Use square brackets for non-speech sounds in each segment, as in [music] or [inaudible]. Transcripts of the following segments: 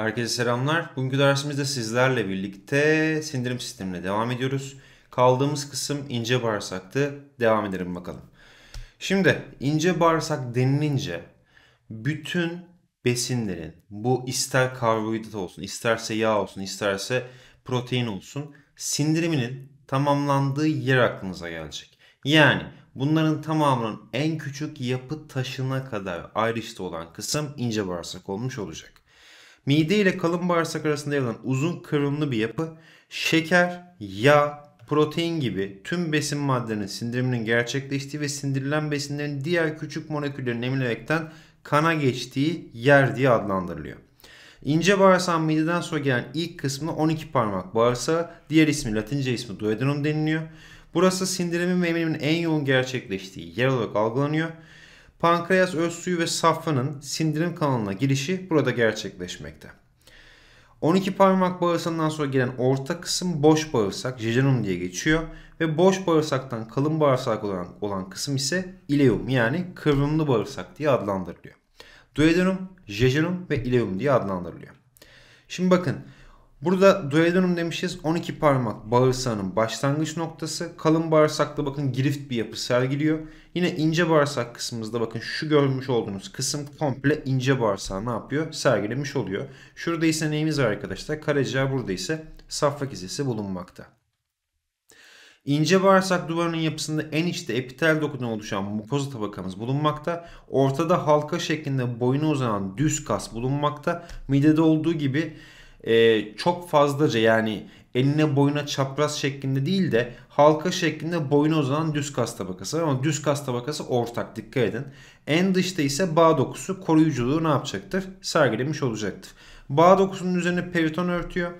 Herkese selamlar. Bugünkü dersimizde sizlerle birlikte sindirim sistemine devam ediyoruz. Kaldığımız kısım ince bağırsaktı. Devam edelim bakalım. Şimdi ince bağırsak denilince bütün besinlerin bu ister karbohidrat olsun, isterse yağ olsun, isterse protein olsun sindiriminin tamamlandığı yer aklınıza gelecek. Yani bunların tamamının en küçük yapı taşına kadar ayrıştı olan kısım ince bağırsak olmuş olacak. Mide ile kalın bağırsak arasında yer alan uzun kıvrımlı bir yapı şeker, yağ, protein gibi tüm besin maddelerinin sindiriminin gerçekleştiği ve sindirilen besinlerin diğer küçük moleküllerin emilerekten kana geçtiği yer diye adlandırılıyor. İnce bağırsak mideden sonra gelen ilk kısmına 12 parmak bağırsağı, diğer ismi latince ismi duodenum deniliyor. Burası sindirimin ve emilimin en yoğun gerçekleştiği yer olarak algılanıyor Pankreas öz suyu ve safranın sindirim kanalına girişi burada gerçekleşmekte. 12 parmak bağırsağından sonra gelen orta kısım boş bağırsak, jejunum diye geçiyor ve boş bağırsaktan kalın bağırsak olan, olan kısım ise ileum yani kıvrımlı bağırsak diye adlandırılıyor. Duodenum, jejunum ve ileum diye adlandırılıyor. Şimdi bakın Burada duodenum demişiz 12 parmak bağırsağının başlangıç noktası. Kalın bağırsakta bakın girift bir yapı sergiliyor. Yine ince bağırsak kısmımızda bakın şu görmüş olduğunuz kısım komple ince bağırsağı ne yapıyor? Sergilemiş oluyor. Şurada ise neyimiz var arkadaşlar? Karaciğer burada ise safra kesesi bulunmakta. İnce bağırsak duvarının yapısında en içte epitel dokudan oluşan mukoza tabakamız bulunmakta. Ortada halka şeklinde boyuna uzanan düz kas bulunmakta. Midede olduğu gibi e, çok fazlaca yani eline boyuna çapraz şeklinde değil de halka şeklinde boyuna uzanan düz kas tabakası var ama düz kas tabakası ortak dikkat edin. En dışta ise bağ dokusu koruyuculuğu ne yapacaktır? Sergilemiş olacaktır. Bağ dokusunun üzerine periton örtüyor.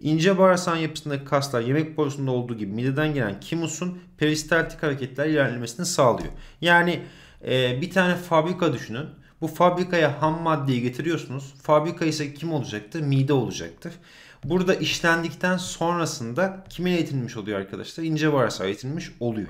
İnce bağırsak yapısındaki kaslar yemek borusunda olduğu gibi mideden gelen kimusun peristaltik hareketler ilerlemesini sağlıyor. Yani e, bir tane fabrika düşünün bu fabrikaya ham maddeyi getiriyorsunuz. Fabrika ise kim olacaktır? Mide olacaktır. Burada işlendikten sonrasında kime eritilmiş oluyor arkadaşlar? İnce bağırsağa eritilmiş oluyor.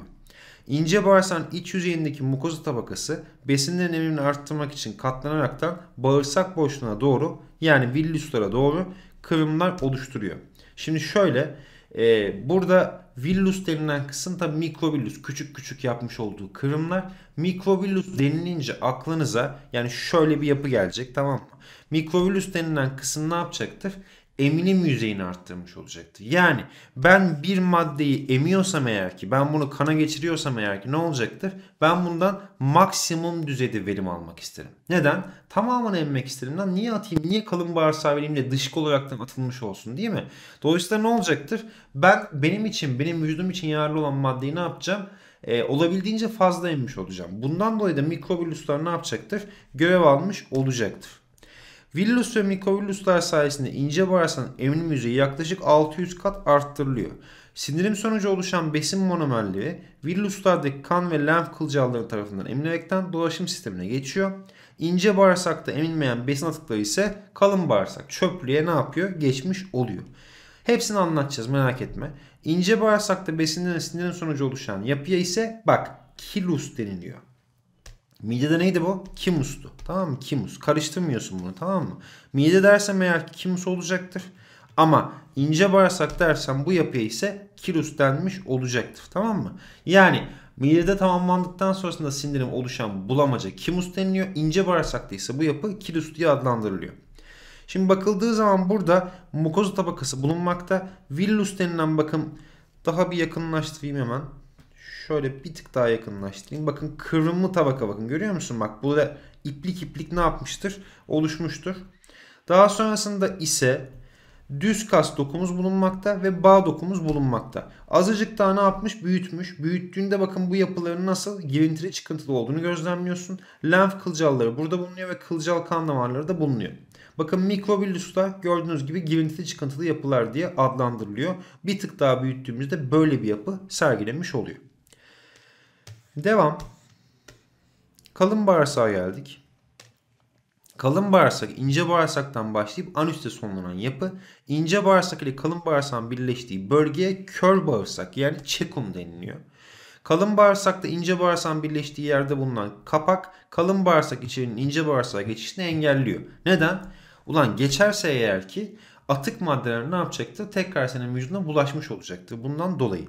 İnce bağırsağın iç yüzeyindeki mukoza tabakası besinlerin emrimini arttırmak için katlanarak da bağırsak boşluğuna doğru yani villuslara doğru kıvrımlar oluşturuyor. Şimdi şöyle e, burada villus denilen kısım da mikrovillus. Küçük küçük yapmış olduğu kırımlar. Mikrovillus denilince aklınıza yani şöyle bir yapı gelecek tamam mı? Mikrovillus denilen kısım ne yapacaktır? eminim yüzeyini arttırmış olacaktı. Yani ben bir maddeyi emiyorsam eğer ki ben bunu kana geçiriyorsam eğer ki ne olacaktır? Ben bundan maksimum düzeyde verim almak isterim. Neden? Tamamını emmek isterim. Lan niye atayım? Niye kalın bağırsağı vereyim de dışkı olaraktan atılmış olsun değil mi? Dolayısıyla ne olacaktır? Ben benim için, benim vücudum için yararlı olan maddeyi ne yapacağım? ee, olabildiğince fazla emmiş olacağım. Bundan dolayı da mikrobülüsler ne yapacaktır? Görev almış olacaktır. Villus ve mikovillüsler sayesinde ince bağırsağın emilim yüzeyi yaklaşık 600 kat arttırılıyor. Sindirim sonucu oluşan besin monomerleri villuslardaki kan ve lenf kılcalları tarafından emilerekten dolaşım sistemine geçiyor. İnce bağırsakta emilmeyen besin atıkları ise kalın bağırsak çöplüğe ne yapıyor? Geçmiş oluyor. Hepsini anlatacağız merak etme. İnce bağırsakta besinden sindirim sonucu oluşan yapıya ise bak kilus deniliyor. Midede neydi bu? Kimustu. Tamam mı? Kimus. Karıştırmıyorsun bunu tamam mı? Mide dersem eğer kimus olacaktır. Ama ince bağırsak dersen bu yapıya ise kirus denmiş olacaktır. Tamam mı? Yani midede tamamlandıktan sonrasında sindirim oluşan bulamaca kimus deniliyor. İnce bağırsakta ise bu yapı kirus diye adlandırılıyor. Şimdi bakıldığı zaman burada mukoza tabakası bulunmakta. Villus denilen bakım daha bir yakınlaştırayım hemen. Şöyle bir tık daha yakınlaştırayım. Bakın kırmızı tabaka bakın görüyor musun? Bak burada iplik iplik ne yapmıştır? Oluşmuştur. Daha sonrasında ise düz kas dokumuz bulunmakta ve bağ dokumuz bulunmakta. Azıcık daha ne yapmış? Büyütmüş. Büyüttüğünde bakın bu yapıların nasıl girintili çıkıntılı olduğunu gözlemliyorsun. Lenf kılcalları burada bulunuyor ve kılcal kan damarları da bulunuyor. Bakın mikrobülüs da gördüğünüz gibi girintili çıkıntılı yapılar diye adlandırılıyor. Bir tık daha büyüttüğümüzde böyle bir yapı sergilemiş oluyor. Devam. Kalın bağırsağa geldik. Kalın bağırsak ince bağırsaktan başlayıp anüste sonlanan yapı ince bağırsak ile kalın bağırsağın birleştiği bölgeye kör bağırsak yani çekum deniliyor. Kalın bağırsakta ince bağırsağın birleştiği yerde bulunan kapak kalın bağırsak içerinin ince bağırsağa geçişini engelliyor. Neden? Ulan geçerse eğer ki atık maddeler ne yapacaktı? Tekrar senin vücuduna bulaşmış olacaktı. Bundan dolayı.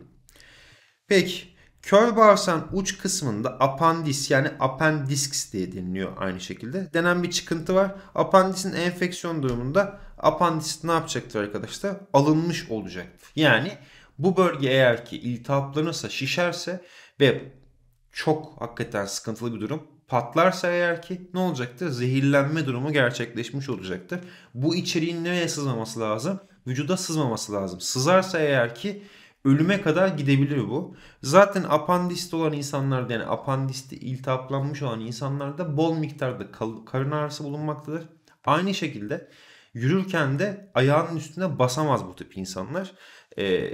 Peki Kör bağırsağın uç kısmında apandis yani appendix diye deniliyor aynı şekilde. Denen bir çıkıntı var. Apandisin enfeksiyon durumunda apandis ne yapacaktır arkadaşlar? Alınmış olacaktır. Yani bu bölge eğer ki iltihaplanırsa, şişerse ve çok hakikaten sıkıntılı bir durum patlarsa eğer ki ne olacaktır? Zehirlenme durumu gerçekleşmiş olacaktır. Bu içeriğin nereye sızmaması lazım? Vücuda sızmaması lazım. Sızarsa eğer ki ölüme kadar gidebilir bu. Zaten apandist olan insanlarda yani apandisti iltihaplanmış olan insanlarda bol miktarda karın ağrısı bulunmaktadır. Aynı şekilde yürürken de ayağının üstüne basamaz bu tip insanlar. Ee,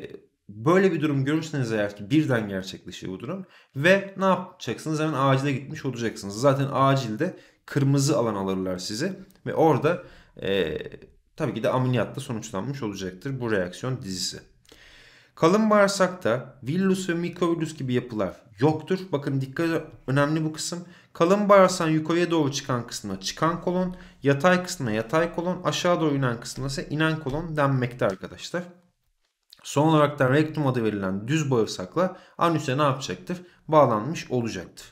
böyle bir durum görürseniz eğer ki birden gerçekleşiyor bu durum ve ne yapacaksınız? Hemen acile gitmiş olacaksınız. Zaten acilde kırmızı alan alırlar sizi ve orada e, tabii ki de ameliyatta sonuçlanmış olacaktır bu reaksiyon dizisi. Kalın bağırsakta villus ve mikrovillus gibi yapılar yoktur. Bakın dikkat önemli bu kısım. Kalın bağırsağın yukarıya doğru çıkan kısmına çıkan kolon, yatay kısmına yatay kolon, aşağı doğru inen kısmına ise inen kolon denmekte arkadaşlar. Son olarak da rektum adı verilen düz bağırsakla anüse ne yapacaktır? Bağlanmış olacaktır.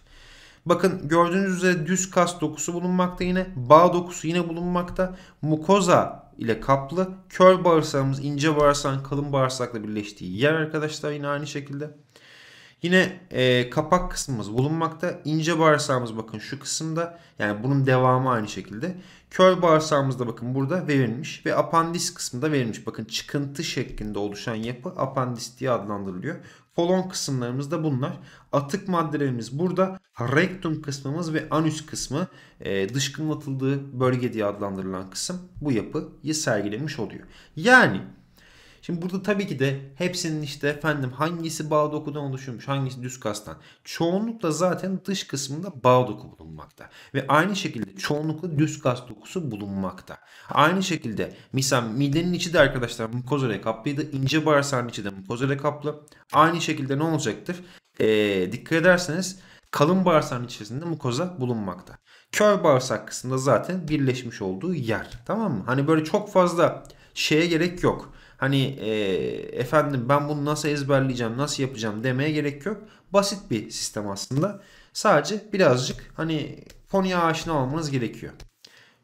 Bakın gördüğünüz üzere düz kas dokusu bulunmakta yine. Bağ dokusu yine bulunmakta. Mukoza ile kaplı. Kör bağırsağımız ince bağırsağın kalın bağırsakla birleştiği yer arkadaşlar yine aynı şekilde. Yine e, kapak kısmımız bulunmakta. İnce bağırsağımız bakın şu kısımda. Yani bunun devamı aynı şekilde. Kör bağırsağımız da bakın burada verilmiş. Ve apandis kısmında verilmiş. Bakın çıkıntı şeklinde oluşan yapı apandis diye adlandırılıyor. Folon kısımlarımız da bunlar. Atık maddelerimiz burada. Rektum kısmımız ve anüs kısmı e, dışkılatıldığı bölge diye adlandırılan kısım bu yapıyı sergilemiş oluyor. Yani Şimdi burada tabii ki de hepsinin işte efendim hangisi bağ dokudan oluşmuş hangisi düz kastan. Çoğunlukla zaten dış kısmında bağ doku bulunmakta. Ve aynı şekilde çoğunlukla düz kas dokusu bulunmakta. Aynı şekilde misal midenin içi de arkadaşlar mukozole kaplıydı. ince bağırsağın içi de mukozole kaplı. Aynı şekilde ne olacaktır? Ee, dikkat ederseniz kalın bağırsağın içerisinde mukoza bulunmakta. Kör bağırsak kısmında zaten birleşmiş olduğu yer. Tamam mı? Hani böyle çok fazla şeye gerek yok hani e, efendim ben bunu nasıl ezberleyeceğim, nasıl yapacağım demeye gerek yok. Basit bir sistem aslında. Sadece birazcık hani konuya aşina olmanız gerekiyor.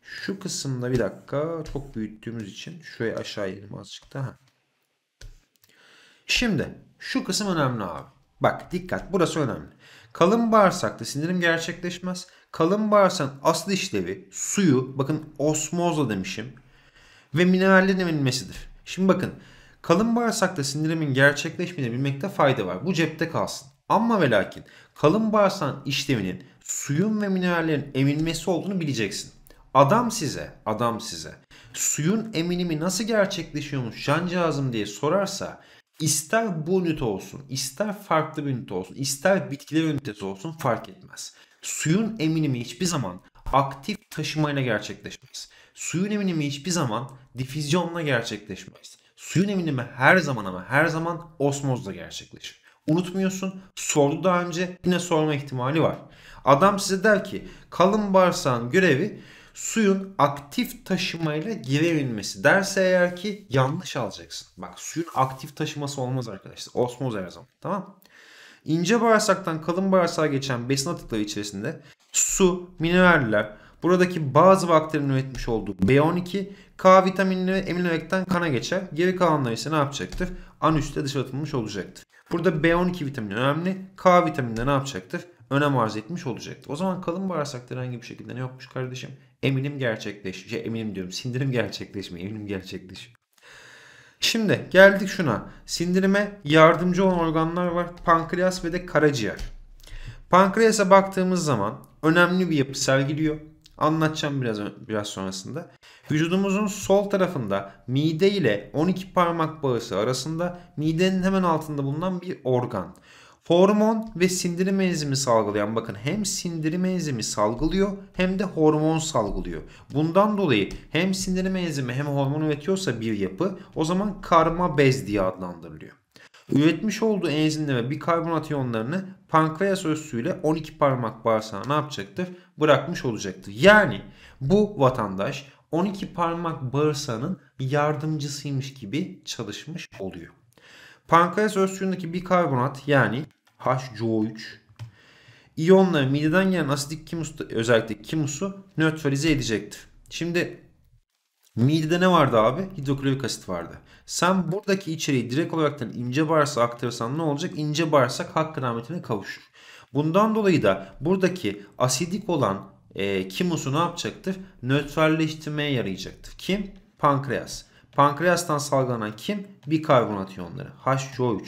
Şu kısımda bir dakika çok büyüttüğümüz için şuraya aşağı inelim azıcık daha. Şimdi şu kısım önemli abi. Bak dikkat burası önemli. Kalın bağırsakta sindirim gerçekleşmez. Kalın bağırsağın asıl işlevi suyu bakın osmozla demişim ve minerallerin emilmesidir. Şimdi bakın kalın bağırsakta sindirimin gerçekleşmediğini bilmekte fayda var. Bu cepte kalsın. Ama ve lakin kalın bağırsak işleminin suyun ve minerallerin emilmesi olduğunu bileceksin. Adam size, adam size suyun eminimi nasıl gerçekleşiyormuş cancağızım diye sorarsa ister bu ünite olsun, ister farklı bir ünite olsun, ister bitkiler ünitesi olsun fark etmez. Suyun eminimi hiçbir zaman aktif taşımayla gerçekleşmez. Suyun eminimi hiçbir zaman difüzyonla gerçekleşmez. Suyun eminimi her zaman ama her zaman osmozla gerçekleşir. Unutmuyorsun sordu daha önce yine sorma ihtimali var. Adam size der ki kalın bağırsağın görevi suyun aktif taşımayla girebilmesi derse eğer ki yanlış alacaksın. Bak suyun aktif taşıması olmaz arkadaşlar. Osmoz her zaman tamam İnce bağırsaktan kalın bağırsağa geçen besin atıkları içerisinde su, mineraller, Buradaki bazı bakterilerin üretmiş olduğu B12 K vitaminini emilemekten kana geçer. Geri kalanlar ise ne yapacaktır? Anüste dışarı atılmış olacaktır. Burada B12 vitamini önemli. K vitamini de ne yapacaktır? Önem arz etmiş olacaktır. O zaman kalın bağırsakta hangi bir şekilde ne yokmuş kardeşim? Eminim gerçekleşiyor. Şey, eminim diyorum. Sindirim gerçekleşmiyor. Eminim gerçekleşiyor. Şimdi geldik şuna. Sindirime yardımcı olan organlar var. Pankreas ve de karaciğer. Pankreasa baktığımız zaman önemli bir yapı sergiliyor. Anlatacağım biraz biraz sonrasında. Vücudumuzun sol tarafında mide ile 12 parmak bağısı arasında midenin hemen altında bulunan bir organ. Hormon ve sindirim enzimi salgılayan bakın hem sindirim enzimi salgılıyor hem de hormon salgılıyor. Bundan dolayı hem sindirim enzimi hem hormon üretiyorsa bir yapı o zaman karma bez diye adlandırılıyor. Üretmiş olduğu enzinle ve bikarbonat iyonlarını pankreas özsüyle 12 parmak bağırsağa ne yapacaktır? Bırakmış olacaktır. Yani bu vatandaş 12 parmak bağırsağının yardımcısıymış gibi çalışmış oluyor. Pankreas özsüyündeki bikarbonat yani HCO3 iyonları mideden gelen asidik kimus özellikle kimusu nötralize edecektir. Şimdi Midede ne vardı abi? Hidroklorik asit vardı. Sen buradaki içeriği direkt olarak ince bağırsağa aktarırsan ne olacak? İnce bağırsak hak kıdametine kavuşur. Bundan dolayı da buradaki asidik olan e, kimusu ne yapacaktır? Nötralleştirmeye yarayacaktır. Kim? Pankreas. Pankreastan salgılanan kim? Bikarbonat iyonları. HCO3.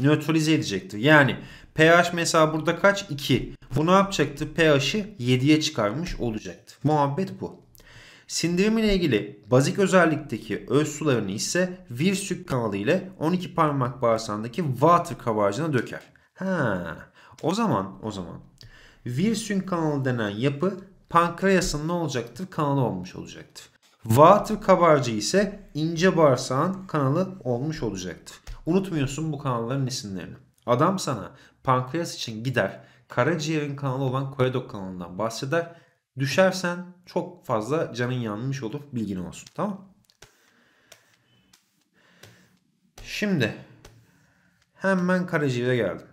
Nötralize edecektir. Yani pH mesela burada kaç? 2. Bu ne yapacaktı? pH'i 7'ye çıkarmış olacaktı. Muhabbet bu. Sindirim ile ilgili bazik özellikteki öz sularını ise virsük kanalı ile 12 parmak bağırsağındaki water kabarcığına döker. Ha, o zaman o zaman virsük kanalı denen yapı pankreasın ne olacaktır? Kanalı olmuş olacaktır. Water kabarcığı ise ince bağırsağın kanalı olmuş olacaktır. Unutmuyorsun bu kanalların isimlerini. Adam sana pankreas için gider karaciğerin kanalı olan koridok kanalından bahseder Düşersen çok fazla canın yanmış olur. Bilgin olsun. Tamam Şimdi hemen karaciğere geldim.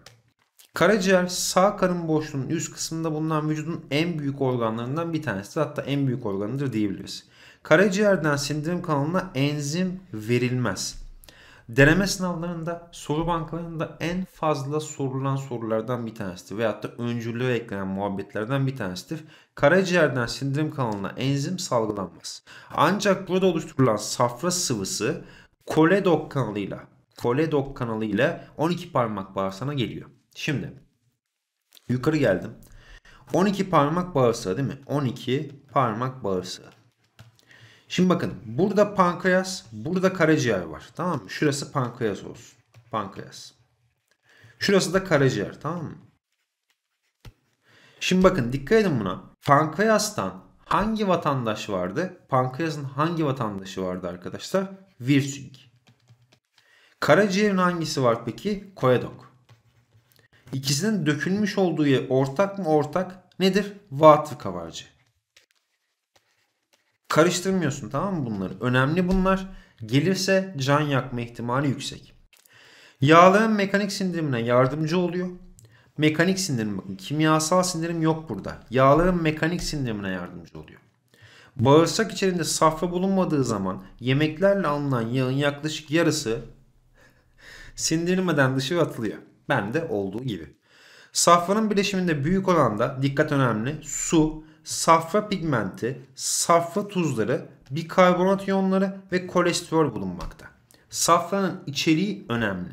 Karaciğer sağ karın boşluğunun üst kısmında bulunan vücudun en büyük organlarından bir tanesi. Hatta en büyük organıdır diyebiliriz. Karaciğerden sindirim kanalına enzim verilmez deneme sınavlarında soru bankalarında en fazla sorulan sorulardan bir tanesidir. Veyahut da öncülüğe eklenen muhabbetlerden bir tanesidir. Karaciğerden sindirim kanalına enzim salgılanmaz. Ancak burada oluşturulan safra sıvısı koledok kanalıyla koledok kanalıyla 12 parmak bağırsağına geliyor. Şimdi yukarı geldim. 12 parmak bağırsağı değil mi? 12 parmak bağırsağı. Şimdi bakın burada pankreas, burada karaciğer var. Tamam mı? Şurası pankreas olsun. Pankreas. Şurası da karaciğer tamam mı? Şimdi bakın dikkat edin buna. Pankreastan hangi vatandaş vardı? Pankreasın hangi vatandaşı vardı arkadaşlar? Virsing. Karaciğerin hangisi var peki? Koyadok. İkisinin dökülmüş olduğu yer ortak mı ortak? Nedir? Vaatlı Karıştırmıyorsun tamam mı bunları? Önemli bunlar. Gelirse can yakma ihtimali yüksek. Yağların mekanik sindirimine yardımcı oluyor. Mekanik sindirim bakın kimyasal sindirim yok burada. Yağların mekanik sindirimine yardımcı oluyor. Bağırsak içerisinde safra bulunmadığı zaman yemeklerle alınan yağın yaklaşık yarısı [laughs] sindirilmeden dışarı atılıyor. Ben de olduğu gibi. Safranın bileşiminde büyük oranda dikkat önemli su, safra pigmenti, safra tuzları, bikarbonat iyonları ve kolesterol bulunmakta. Safranın içeriği önemli.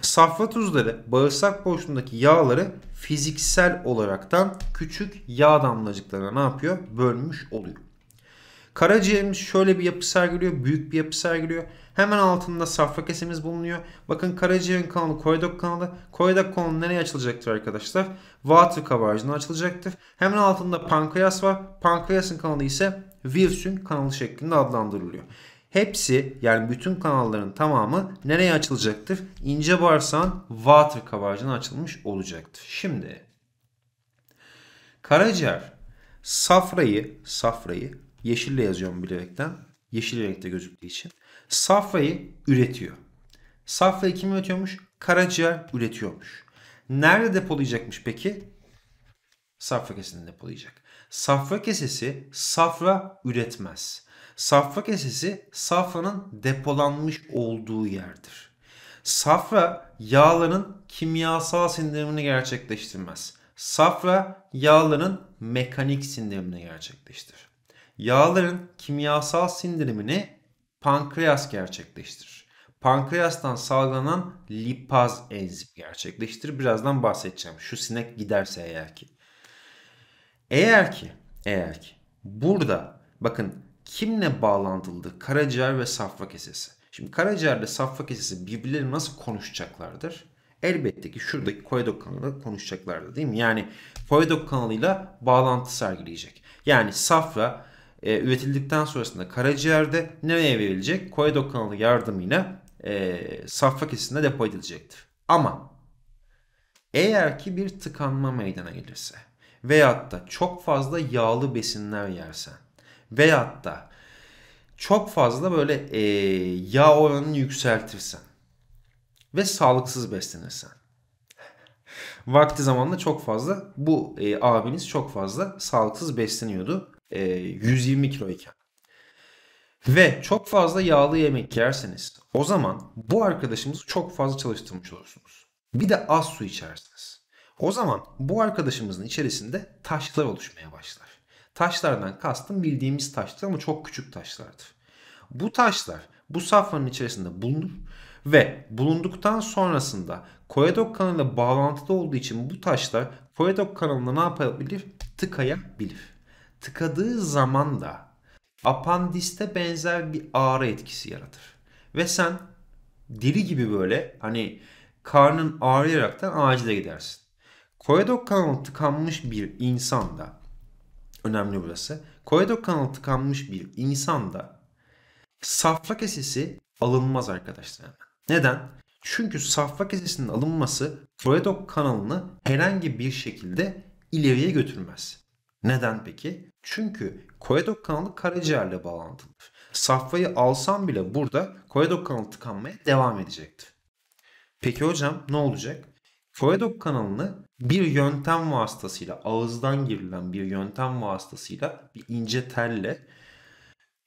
Safra tuzları bağırsak boşluğundaki yağları fiziksel olaraktan küçük yağ damlacıklarına ne yapıyor? Bölmüş oluyor. Karaciğerimiz şöyle bir yapı sergiliyor. Büyük bir yapı sergiliyor. Hemen altında safra kesemiz bulunuyor. Bakın karaciğerin kanalı koridok kanalı. Koridok kanalı nereye açılacaktır arkadaşlar? Water kabarcığına açılacaktır. Hemen altında pankreas var. Pankreasın kanalı ise Wilson kanalı şeklinde adlandırılıyor. Hepsi yani bütün kanalların tamamı nereye açılacaktır? İnce bağırsağın water kabarcığına açılmış olacaktır. Şimdi karaciğer safrayı safrayı Yeşille yazıyorum bilerekten. Yeşil renkte gözüktüğü için. Safrayı üretiyor. Safrayı kim üretiyormuş? Karaciğer üretiyormuş. Nerede depolayacakmış peki? Safra kesesinde depolayacak. Safra kesesi safra üretmez. Safra kesesi safranın depolanmış olduğu yerdir. Safra yağların kimyasal sindirimini gerçekleştirmez. Safra yağların mekanik sindirimini gerçekleştirir. Yağların kimyasal sindirimini pankreas gerçekleştirir. Pankreastan salgılanan lipaz enzim gerçekleştirir. Birazdan bahsedeceğim. Şu sinek giderse eğer ki. Eğer ki, eğer ki burada bakın kimle bağlantılıdır? Karaciğer ve safra kesesi. Şimdi karaciğer ile safra kesesi birbirleri nasıl konuşacaklardır? Elbette ki şuradaki koridor kanalı konuşacaklardır değil mi? Yani koridor kanalıyla bağlantı sergileyecek. Yani safra e, üretildikten sonrasında karaciğerde nereye verilecek? Koridor kanalı yardımıyla e, safra kesisinde depo edilecektir. Ama eğer ki bir tıkanma meydana gelirse veyahut da çok fazla yağlı besinler yersen veyahut da çok fazla böyle e, yağ oranını yükseltirsen ve sağlıksız beslenirsen vakti zamanında çok fazla bu e, abiniz çok fazla sağlıksız besleniyordu e, 120 iken ve çok fazla yağlı yemek yerseniz o zaman bu arkadaşımızı çok fazla çalıştırmış olursunuz. Bir de az su içersiniz. O zaman bu arkadaşımızın içerisinde taşlar oluşmaya başlar. Taşlardan kastım bildiğimiz taşlar ama çok küçük taşlardır. Bu taşlar bu safranın içerisinde bulunur ve bulunduktan sonrasında Koyadok kanalıyla bağlantılı olduğu için bu taşlar Koyadok kanalına ne yapabilir? Tıkayabilir tıkadığı zaman da apandiste benzer bir ağrı etkisi yaratır. Ve sen deli gibi böyle hani karnın ağrıyaraktan acile gidersin. Koridor kanalı tıkanmış bir insan da önemli burası. Koridor kanalı tıkanmış bir insan da safra kesesi alınmaz arkadaşlar. Neden? Çünkü safra kesesinin alınması koridor kanalını herhangi bir şekilde ileriye götürmez. Neden peki? Çünkü koedok kanalı karaciğerle bağlantılıdır. Safrayı alsam bile burada koedok kanalı tıkanmaya devam edecektir. Peki hocam ne olacak? Koedok kanalını bir yöntem vasıtasıyla, ağızdan girilen bir yöntem vasıtasıyla bir ince telle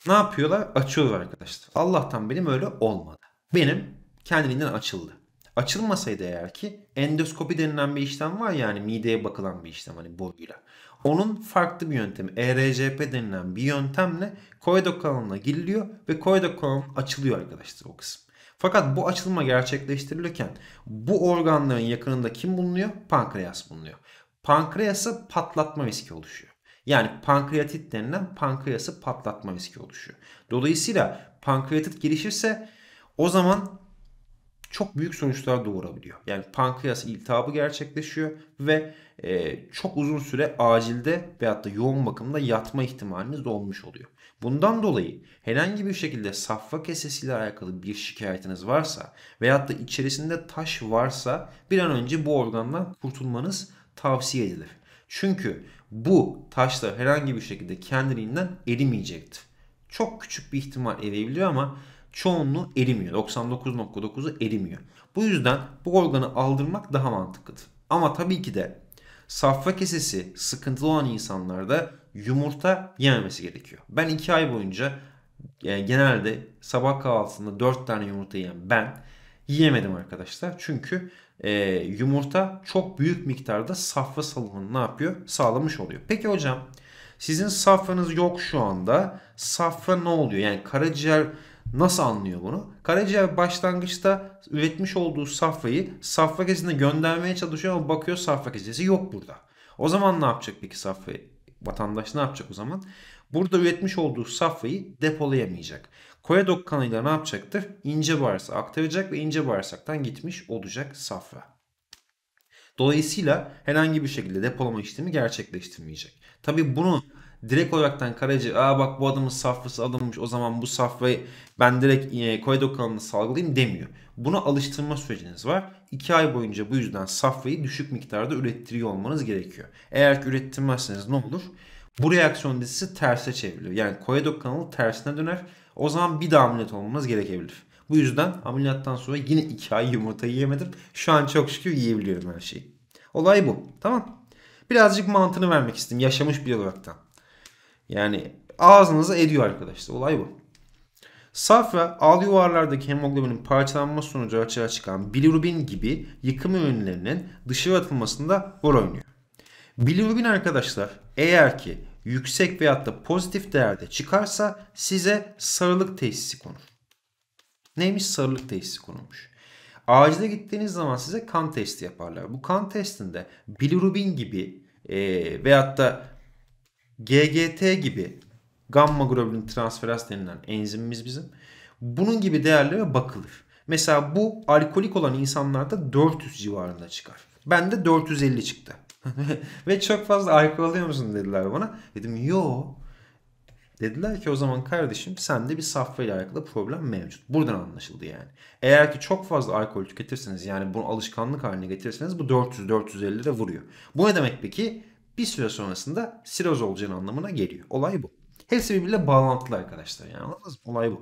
ne yapıyorlar? Açıyorlar arkadaşlar. Allah'tan benim öyle olmadı. Benim kendiliğinden açıldı. Açılmasaydı eğer ki endoskopi denilen bir işlem var yani mideye bakılan bir işlem hani boruyla. Onun farklı bir yöntemi ERCP denilen bir yöntemle koridor kanalına giriliyor ve koridor kanalı açılıyor arkadaşlar o kısım. Fakat bu açılma gerçekleştirilirken bu organların yakınında kim bulunuyor? Pankreas bulunuyor. Pankreası patlatma riski oluşuyor. Yani pankreatit denilen pankreası patlatma riski oluşuyor. Dolayısıyla pankreatit gelişirse o zaman çok büyük sonuçlar doğurabiliyor. Yani pankreas iltihabı gerçekleşiyor ve e, çok uzun süre acilde veyahut da yoğun bakımda yatma ihtimaliniz olmuş oluyor. Bundan dolayı herhangi bir şekilde safra kesesiyle alakalı bir şikayetiniz varsa veyahut da içerisinde taş varsa bir an önce bu organdan kurtulmanız tavsiye edilir. Çünkü bu taşlar herhangi bir şekilde kendiliğinden erimeyecektir. Çok küçük bir ihtimal eriyebiliyor ama çoğunluğu erimiyor. 99.9'u erimiyor. Bu yüzden bu organı aldırmak daha mantıklıdır. Ama tabii ki de safra kesesi sıkıntılı olan insanlarda yumurta yememesi gerekiyor. Ben 2 ay boyunca yani e, genelde sabah kahvaltısında 4 tane yumurta yiyen ben yiyemedim arkadaşlar. Çünkü e, yumurta çok büyük miktarda safra salımını ne yapıyor? Sağlamış oluyor. Peki hocam sizin safranız yok şu anda. Safra ne oluyor? Yani karaciğer Nasıl anlıyor bunu? Karaciğer başlangıçta üretmiş olduğu safrayı safra gezisine göndermeye çalışıyor ama bakıyor safra gezisi yok burada. O zaman ne yapacak peki safrayı? Vatandaş ne yapacak o zaman? Burada üretmiş olduğu safrayı depolayamayacak. Koyadok kanıyla ne yapacaktır? İnce bağırsağı aktaracak ve ince bağırsaktan gitmiş olacak safra. Dolayısıyla herhangi bir şekilde depolama işlemi gerçekleştirmeyecek. Tabi bunu direkt olaraktan Karaci aa bak bu adamın safrası alınmış o zaman bu safrayı ben direkt e, koridor kanalına salgılayayım demiyor. Buna alıştırma süreciniz var. 2 ay boyunca bu yüzden safrayı düşük miktarda ürettiriyor olmanız gerekiyor. Eğer ki ürettirmezseniz ne olur? Bu reaksiyon dizisi terse çevrilir. Yani koridor kanalı tersine döner. O zaman bir daha ameliyat olmanız gerekebilir. Bu yüzden ameliyattan sonra yine 2 ay yumurtayı yemedim. Şu an çok şükür yiyebiliyorum her şeyi. Olay bu. Tamam. Birazcık mantığını vermek istedim yaşamış bir olaraktan. Yani ağzınıza ediyor arkadaşlar. Olay bu. Safra al yuvarlardaki hemoglobinin parçalanma sonucu açığa çıkan bilirubin gibi yıkım ürünlerinin dışarı atılmasında rol oynuyor. Bilirubin arkadaşlar eğer ki yüksek veyahut da pozitif değerde çıkarsa size sarılık tesisi konur. Neymiş sarılık tesisi konulmuş. Acile gittiğiniz zaman size kan testi yaparlar. Bu kan testinde bilirubin gibi e, veyahut da GGT gibi gamma globulin transferaz denilen enzimimiz bizim. Bunun gibi değerlere bakılır. Mesela bu alkolik olan insanlarda 400 civarında çıkar. Ben de 450 çıktı. [laughs] Ve çok fazla alkol alıyor musun dediler bana. Dedim yo. Dediler ki o zaman kardeşim sende bir safra ile alakalı problem mevcut. Buradan anlaşıldı yani. Eğer ki çok fazla alkol tüketirseniz yani bunu alışkanlık haline getirirseniz bu 400-450 de vuruyor. Bu ne demek peki? bir süre sonrasında siroz olacağın anlamına geliyor. Olay bu. Hepsi birbiriyle bağlantılı arkadaşlar. Yani anladınız mı? Olay bu.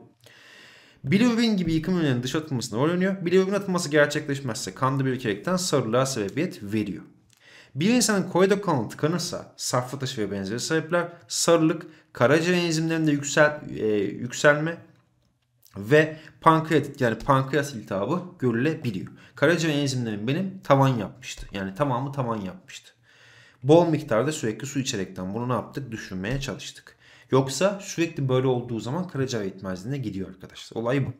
Bilirubin gibi yıkım ürünlerinin dış atılmasına rol oynuyor. Bilirubin atılması gerçekleşmezse kanda birikerikten sarılığa sebebiyet veriyor. Bir insanın koridor kanalı tıkanırsa safra taşı ve benzeri sebepler sarılık, karaciğer enzimlerinde yüksel, e, yükselme ve pankreatit yani pankreas iltihabı görülebiliyor. Karaciğer enzimlerim benim tavan yapmıştı. Yani tamamı tavan yapmıştı. Bol miktarda sürekli su içerekten bunu ne yaptık? Düşünmeye çalıştık. Yoksa sürekli böyle olduğu zaman karaciğer yetmezliğine gidiyor arkadaşlar. Olay bu.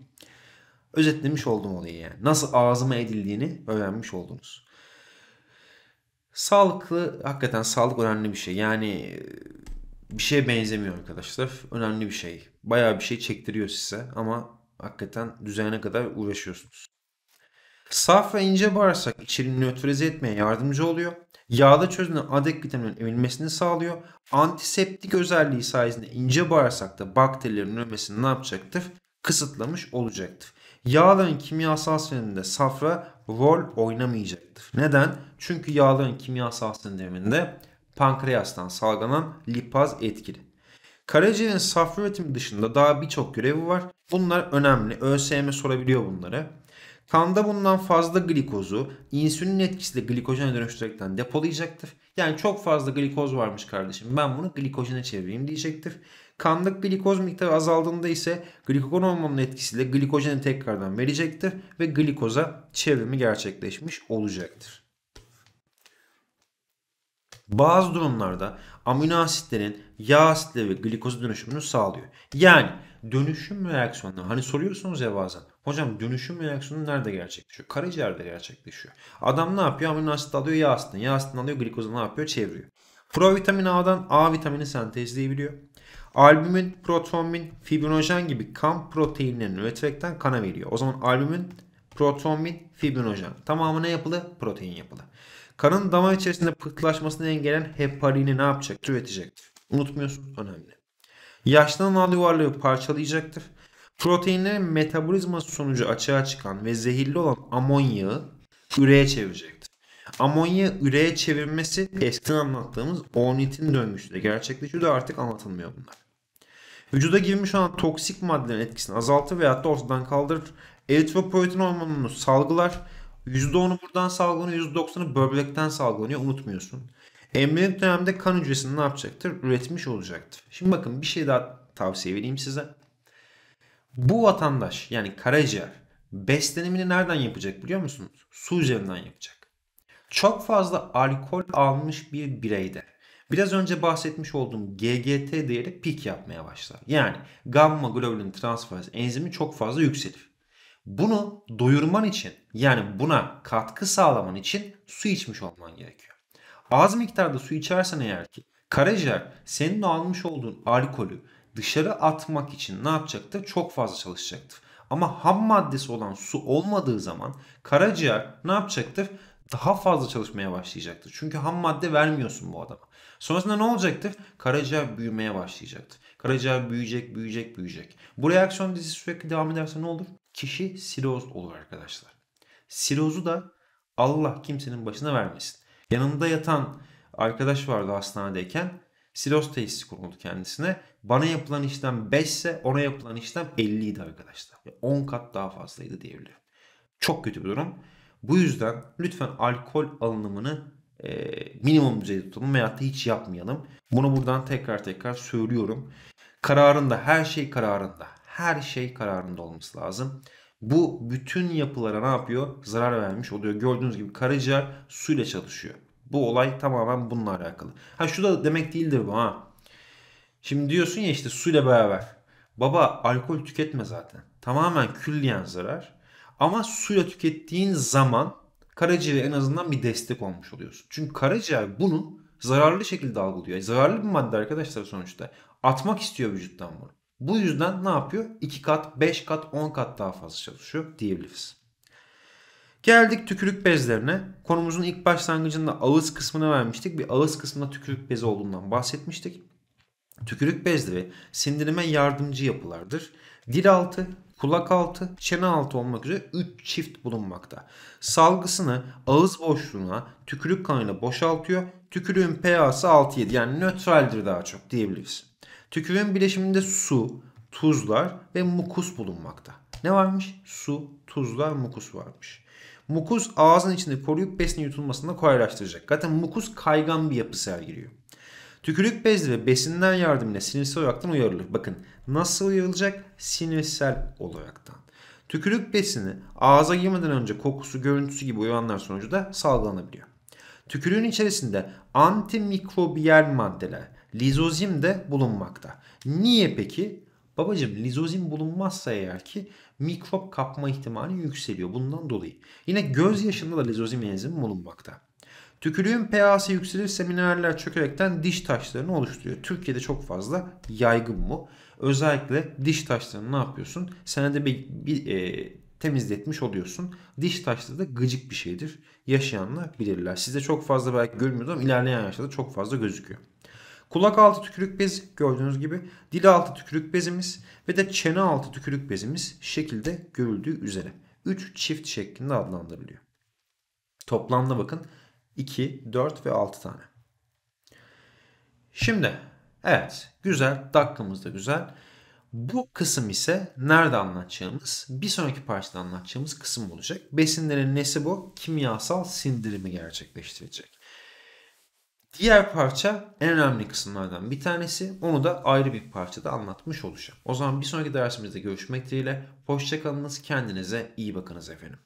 Özetlemiş oldum olayı yani. Nasıl ağzıma edildiğini öğrenmiş oldunuz. Sağlıklı, hakikaten sağlık önemli bir şey. Yani e, bir şeye benzemiyor arkadaşlar. Önemli bir şey. Bayağı bir şey çektiriyor size ama hakikaten düzene kadar uğraşıyorsunuz. Saf ve ince bağırsak içeriğini nötralize etmeye yardımcı oluyor. Yağda çözünen adek vitaminin emilmesini sağlıyor. Antiseptik özelliği sayesinde ince bağırsakta bakterilerin ölmesini ne yapacaktır? Kısıtlamış olacaktır. Yağların kimyasal sinirinde safra rol oynamayacaktır. Neden? Çünkü yağların kimyasal sindiriminde pankreastan salgılanan lipaz etkili. Karaciğerin safra üretimi dışında daha birçok görevi var. Bunlar önemli. ÖSYM sorabiliyor bunları. Kanda bundan fazla glikozu insülin etkisiyle glikojene dönüştürerekten depolayacaktır. Yani çok fazla glikoz varmış kardeşim ben bunu glikojene çevireyim diyecektir. Kanda glikoz miktarı azaldığında ise glikogon hormonunun etkisiyle glikojeni tekrardan verecektir ve glikoza çevrimi gerçekleşmiş olacaktır. Bazı durumlarda amino asitlerin yağ asitleri ve glikoz dönüşümünü sağlıyor. Yani dönüşüm reaksiyonları hani soruyorsunuz ya bazen Hocam dönüşüm reaksiyonu nerede gerçekleşiyor? Karaciğerde gerçekleşiyor. Adam ne yapıyor? Amino asit alıyor yağ asitini. alıyor glikozu ne yapıyor? Çeviriyor. Provitamin A'dan A vitamini sentezleyebiliyor. Albumin, protomin, fibrinojen gibi kan proteinlerini üreterekten kana veriyor. O zaman albumin, protomin, fibrinojen. Tamamı ne yapılı? Protein yapılı. Kanın damar içerisinde pıhtılaşmasını engelleyen heparini ne yapacak? Üretecektir. Unutmuyorsun önemli. Yaşlanan ağ duvarları parçalayacaktır. Proteinlerin metabolizması sonucu açığa çıkan ve zehirli olan amonyağı üreye çevirecektir. Amonya üreye çevirmesi eskiden anlattığımız ornitin dönmüştü. Gerçekleşiyor da artık anlatılmıyor bunlar. Vücuda girmiş olan toksik maddelerin etkisini azaltır veya da ortadan kaldırır. Eritropoietin hormonunu salgılar. %10'u buradan salgılanıyor, %90'ı böbrekten salgılanıyor. Unutmuyorsun. Embriyonik dönemde kan hücresini ne yapacaktır? Üretmiş olacaktır. Şimdi bakın bir şey daha tavsiye vereyim size. Bu vatandaş yani karaciğer beslenimini nereden yapacak biliyor musunuz? Su üzerinden yapacak. Çok fazla alkol almış bir bireyde biraz önce bahsetmiş olduğum GGT değeri pik yapmaya başlar. Yani gamma globulin transferaz enzimi çok fazla yükselir. Bunu doyurman için yani buna katkı sağlaman için su içmiş olman gerekiyor. Az miktarda su içersen eğer ki karaciğer senin almış olduğun alkolü dışarı atmak için ne yapacaktı? Çok fazla çalışacaktı. Ama ham maddesi olan su olmadığı zaman karaciğer ne yapacaktır? Daha fazla çalışmaya başlayacaktır. Çünkü ham madde vermiyorsun bu adama. Sonrasında ne olacaktır? Karaciğer büyümeye başlayacaktır. Karaciğer büyüyecek, büyüyecek, büyüyecek. Bu reaksiyon dizisi sürekli devam ederse ne olur? Kişi siroz olur arkadaşlar. Sirozu da Allah kimsenin başına vermesin. Yanında yatan arkadaş vardı hastanedeyken silos tesisi kuruldu kendisine. Bana yapılan işlem 5 ise ona yapılan işlem 50 idi arkadaşlar. 10 kat daha fazlaydı diyebilirim. Çok kötü bir durum. Bu yüzden lütfen alkol alınımını e, minimum düzeyde tutalım veyahut da hiç yapmayalım. Bunu buradan tekrar tekrar söylüyorum. Kararında her şey kararında. Her şey kararında olması lazım. Bu bütün yapılara ne yapıyor? Zarar vermiş oluyor. Gördüğünüz gibi karaciğer suyla çalışıyor. Bu olay tamamen bununla alakalı. Ha şu da demek değildir bu ha. Şimdi diyorsun ya işte suyla beraber. Baba alkol tüketme zaten. Tamamen külliyen zarar. Ama suyla tükettiğin zaman karaciğere en azından bir destek olmuş oluyorsun. Çünkü karaciğer bunu zararlı şekilde algılıyor. Yani zararlı bir madde arkadaşlar sonuçta. Atmak istiyor vücuttan bunu. Bu yüzden ne yapıyor? 2 kat, 5 kat, 10 kat daha fazla çalışıyor diyebiliriz. Geldik tükürük bezlerine. Konumuzun ilk başlangıcında ağız kısmını vermiştik. Bir ağız kısmında tükürük bezi olduğundan bahsetmiştik. Tükürük bezleri sindirime yardımcı yapılardır. Dil altı, kulak altı, çene altı olmak üzere 3 çift bulunmakta. Salgısını ağız boşluğuna tükürük kanıyla boşaltıyor. Tükürüğün pH'sı 6-7 yani nötraldir daha çok diyebiliriz. Tükürüğün bileşiminde su, tuzlar ve mukus bulunmakta. Ne varmış? Su, tuzlar, mukus varmış. Mukus ağzın içinde koruyup besin yutulmasında kolaylaştıracak. Zaten mukus kaygan bir yapı sergiliyor. Tükürük bezli ve besinler yardımıyla sinirsel olaraktan uyarılır. Bakın nasıl uyarılacak? Sinirsel olaraktan. Tükürük besini ağza girmeden önce kokusu, görüntüsü gibi uyaranlar sonucu da salgılanabiliyor. Tükürüğün içerisinde antimikrobiyal maddeler, lizozim de bulunmakta. Niye peki? Babacım lizozim bulunmazsa eğer ki mikrop kapma ihtimali yükseliyor bundan dolayı. Yine göz yaşında da lezoziminezm bulunmakta. Tükürüğün pH'si yükselirse mineraller çökerekten diş taşlarını oluşturuyor. Türkiye'de çok fazla yaygın bu. Özellikle diş taşlarını ne yapıyorsun? Senede bir, bir e, temizletmiş oluyorsun. Diş taşları da gıcık bir şeydir. Yaşayanlar bilirler. Sizde çok fazla belki görmüyordum, ama ilerleyen yaşlarda çok fazla gözüküyor. Kulak altı tükürük bezi gördüğünüz gibi dil altı tükürük bezimiz ve de çene altı tükürük bezimiz şekilde görüldüğü üzere. 3 çift şeklinde adlandırılıyor. Toplamda bakın 2, 4 ve 6 tane. Şimdi evet güzel dakikamız da güzel. Bu kısım ise nerede anlatacağımız bir sonraki parçada anlatacağımız kısım olacak. Besinlerin nesi bu? Kimyasal sindirimi gerçekleştirecek. Diğer parça en önemli kısımlardan bir tanesi. Onu da ayrı bir parçada anlatmış olacağım. O zaman bir sonraki dersimizde görüşmek dileğiyle. Hoşçakalınız. Kendinize iyi bakınız efendim.